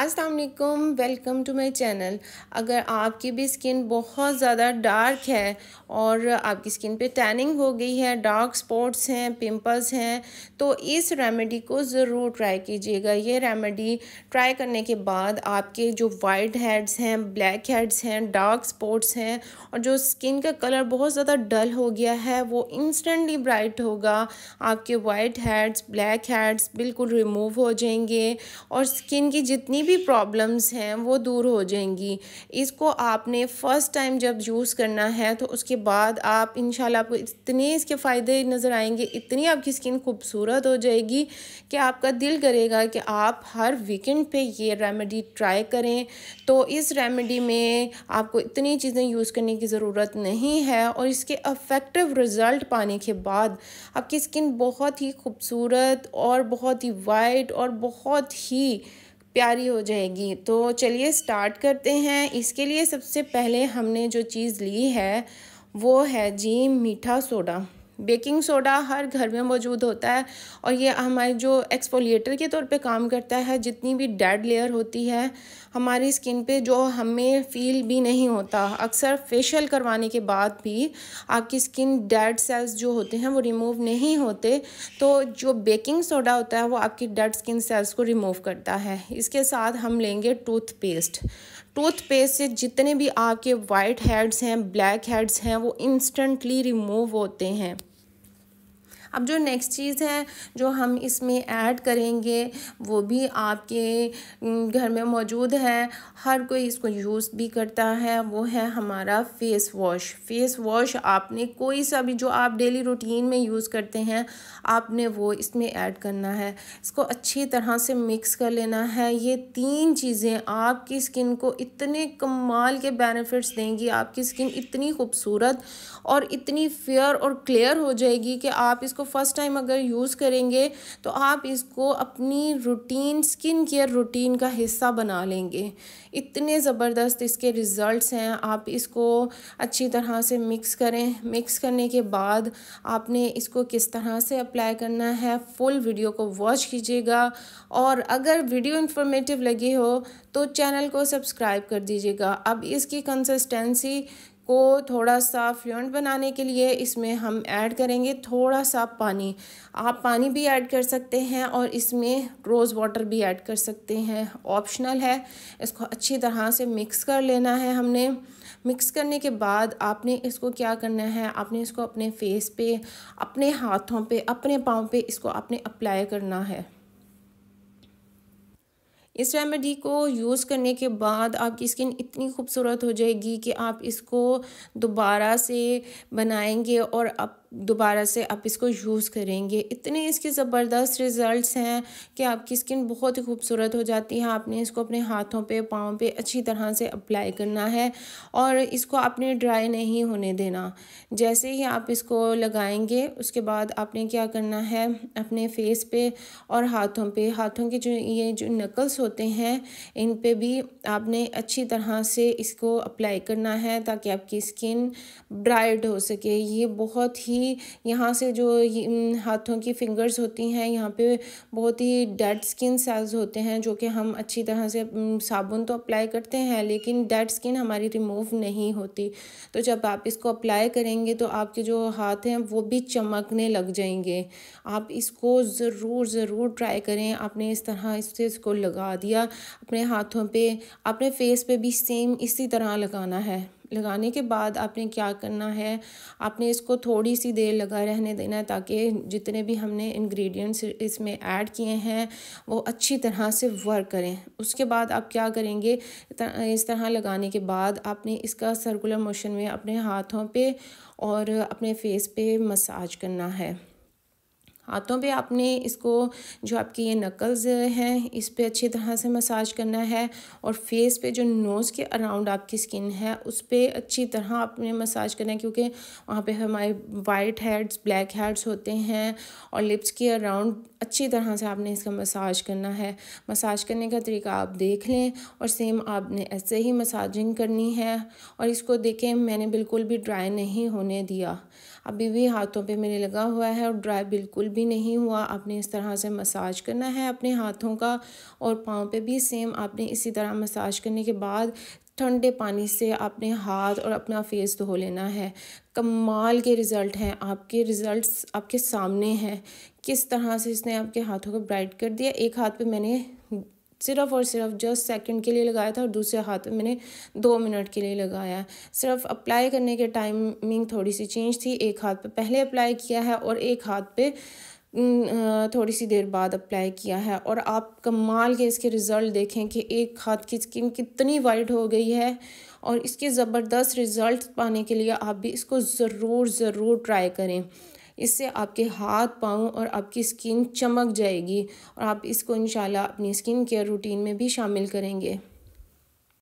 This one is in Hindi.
असलकम वेलकम टू माई चैनल अगर आपकी भी स्किन बहुत ज़्यादा डार्क है और आपकी स्किन पे टैनिंग हो गई है डार्क स्पॉट्स हैं पिंपल्स हैं तो इस रेमेडी को ज़रूर ट्राई कीजिएगा ये रेमेडी ट्राई करने के बाद आपके जो वाइट हेड्स हैं ब्लैक हेड्स हैं डार्क स्पॉट्स हैं और जो स्किन का कलर बहुत ज़्यादा डल हो गया है वो इंस्टेंटली ब्राइट होगा आपके वाइट हेड्स ब्लैक हेड्स बिल्कुल रिमूव हो जाएंगे और स्किन की जितनी भी प्रॉब्लम्स हैं वो दूर हो जाएंगी इसको आपने फ़र्स्ट टाइम जब यूज़ करना है तो उसके बाद आप इन आपको इतने इसके फ़ायदे नज़र आएंगे इतनी आपकी स्किन खूबसूरत हो जाएगी कि आपका दिल करेगा कि आप हर वीकेंड पे ये रेमेडी ट्राई करें तो इस रेमेडी में आपको इतनी चीज़ें यूज़ करने की ज़रूरत नहीं है और इसके अफेक्टिव रिज़ल्ट पाने के बाद आपकी स्किन बहुत ही खूबसूरत और बहुत ही वाइट और बहुत ही प्यारी हो जाएगी तो चलिए स्टार्ट करते हैं इसके लिए सबसे पहले हमने जो चीज़ ली है वो है जी मीठा सोडा बेकिंग सोडा हर घर में मौजूद होता है और ये हमारे जो एक्सपोलिएटर के तौर पे काम करता है जितनी भी डेड लेयर होती है हमारी स्किन पे जो हमें फील भी नहीं होता अक्सर फेशियल करवाने के बाद भी आपकी स्किन डेड सेल्स जो होते हैं वो रिमूव नहीं होते तो जो बेकिंग सोडा होता है वो आपकी डेड स्किन सेल्स को रिमूव करता है इसके साथ हम लेंगे टूथपेस्ट टूथपेस्ट से जितने भी आपके वाइट हेड्स हैं ब्लैक हेड्स हैं वो इंस्टेंटली रिमूव होते हैं अब जो नेक्स्ट चीज़ है जो हम इसमें ऐड करेंगे वो भी आपके घर में मौजूद है हर कोई इसको यूज़ भी करता है वो है हमारा फेस वॉश फेस वॉश आपने कोई सा भी जो आप डेली रूटीन में यूज़ करते हैं आपने वो इसमें ऐड करना है इसको अच्छी तरह से मिक्स कर लेना है ये तीन चीज़ें आपकी स्किन को इतने कमाल के बेनिफिट्स देंगी आपकी स्किन इतनी खूबसूरत और इतनी फेयर और क्लियर हो जाएगी कि आप इसको फर्स्ट टाइम अगर यूज़ करेंगे तो आप इसको अपनी रूटीन स्किन केयर रूटीन का हिस्सा बना लेंगे इतने ज़बरदस्त इसके रिज़ल्ट्स हैं आप इसको अच्छी तरह से मिक्स करें मिक्स करने के बाद आपने इसको किस तरह से अप्लाई करना है फुल वीडियो को वॉच कीजिएगा और अगर वीडियो इन्फॉर्मेटिव लगी हो तो चैनल को सब्सक्राइब कर दीजिएगा अब इसकी कंसिस्टेंसी को थोड़ा सा फ्लुएंट बनाने के लिए इसमें हम ऐड करेंगे थोड़ा सा पानी आप पानी भी ऐड कर सकते हैं और इसमें रोज़ वाटर भी ऐड कर सकते हैं ऑप्शनल है इसको अच्छी तरह से मिक्स कर लेना है हमने मिक्स करने के बाद आपने इसको क्या करना है आपने इसको अपने फेस पे अपने हाथों पे अपने पाँव पे इसको आपने अप्लाई करना है इस रेमेडी को यूज़ करने के बाद आपकी स्किन इतनी खूबसूरत हो जाएगी कि आप इसको दोबारा से बनाएंगे और आप दोबारा से आप इसको यूज़ करेंगे इतने इसके ज़बरदस्त रिज़ल्ट्स हैं कि आपकी स्किन बहुत ही खूबसूरत हो जाती है आपने इसको अपने हाथों पे पाँव पे अच्छी तरह से अप्लाई करना है और इसको आपने ड्राई नहीं होने देना जैसे ही आप इसको लगाएंगे उसके बाद आपने क्या करना है अपने फेस पे और हाथों पे हाथों के जो ये जो नकल्स होते हैं इन पे भी आपने अच्छी तरह से इसको अप्लाई करना है ताकि आपकी स्किन ब्राइट हो सके ये बहुत ही यहाँ से जो हाथों की फिंगर्स होती हैं यहाँ पे बहुत ही डेड स्किन सेल्स होते हैं जो कि हम अच्छी तरह से साबुन तो अप्लाई करते हैं लेकिन डेड स्किन हमारी रिमूव नहीं होती तो जब आप इसको अप्लाई करेंगे तो आपके जो हाथ हैं वो भी चमकने लग जाएंगे आप इसको ज़रूर ज़रूर ट्राई करें आपने इस तरह इससे इसको लगा लगा दिया अपने हाथों पे अपने फेस पे भी सेम इसी तरह लगाना है लगाने के बाद आपने क्या करना है आपने इसको थोड़ी सी देर लगा रहने देना है ताकि जितने भी हमने इंग्रेडिएंट्स इसमें ऐड किए हैं वो अच्छी तरह से वर्क करें उसके बाद आप क्या करेंगे इस तरह लगाने के बाद आपने इसका सर्कुलर मोशन में अपने हाथों पे और अपने फेस पे मसाज करना है हाथों पे आपने इसको जो आपकी ये नकल्स हैं इस पे अच्छी तरह से मसाज करना है और फेस पे जो नोज़ के अराउंड आपकी स्किन है उस पर अच्छी तरह आपने मसाज करना है क्योंकि वहाँ पे हमारे वाइट हेड्स ब्लैक हेड्स होते हैं और लिप्स के अराउंड अच्छी तरह से आपने इसका मसाज करना है मसाज करने का तरीका आप देख लें और सेम आपने ऐसे ही मसाजिंग करनी है और इसको देखें मैंने बिल्कुल भी ड्राई नहीं होने दिया अभी भी हाथों पे मेरे लगा हुआ है और ड्राई बिल्कुल भी नहीं हुआ आपने इस तरह से मसाज करना है अपने हाथों का और पाँव पे भी सेम आपने इसी तरह मसाज करने के बाद ठंडे पानी से अपने हाथ और अपना फेस धो लेना है कमाल के रिज़ल्ट हैं आपके रिज़ल्ट्स आपके सामने हैं किस तरह से इसने आपके हाथों को ब्राइट कर दिया एक हाथ पे मैंने सिर्फ और सिर्फ जस्ट सेकंड के लिए लगाया था और दूसरे हाथ में मैंने दो मिनट के लिए लगाया है सिर्फ अप्लाई करने के टाइमिंग थोड़ी सी चेंज थी एक हाथ पे पहले अप्लाई किया है और एक हाथ पे थोड़ी सी देर बाद अप्लाई किया है और आप कमाल के इसके रिज़ल्ट देखें कि एक हाथ की स्किन कितनी वाइट हो गई है और इसके ज़बरदस्त रिज़ल्ट पाने के लिए आप भी इसको ज़रूर ज़रूर ट्राई करें इससे आपके हाथ पाँव और आपकी स्किन चमक जाएगी और आप इसको इन अपनी स्किन केयर रूटीन में भी शामिल करेंगे